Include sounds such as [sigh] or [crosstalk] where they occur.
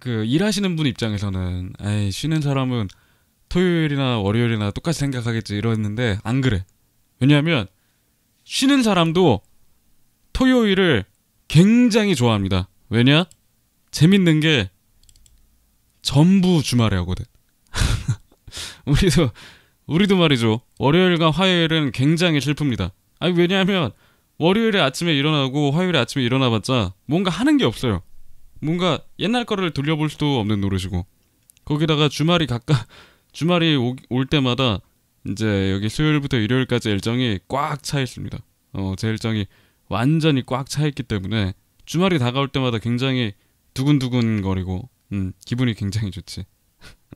그 일하시는 분 입장에서는 에이 쉬는 사람은 토요일이나 월요일이나 똑같이 생각하겠지 이러는데 안 그래. 왜냐하면 쉬는 사람도 토요일을 굉장히 좋아합니다. 왜냐? 재밌는 게 전부 주말에 하거든. [laughs] 우리도 우리도 말이죠. 월요일과 화요일은 굉장히 슬픕니다. 아니 왜냐하면 월요일에 아침에 일어나고 화요일에 아침에 일어나봤자 뭔가 하는 게 없어요. 뭔가 옛날 거를 돌려볼 수도 없는 노릇이고 거기다가 주말이 가까 [laughs] 주말이 오, 올 때마다 이제 여기 수요일부터 일요일까지 일정이 꽉 차 있습니다. 어, 제 일정이 완전히 꽉 차 있기 때문에 주말이 다가올 때마다 굉장히 두근두근거리고 음, 기분이 굉장히 좋지. [laughs]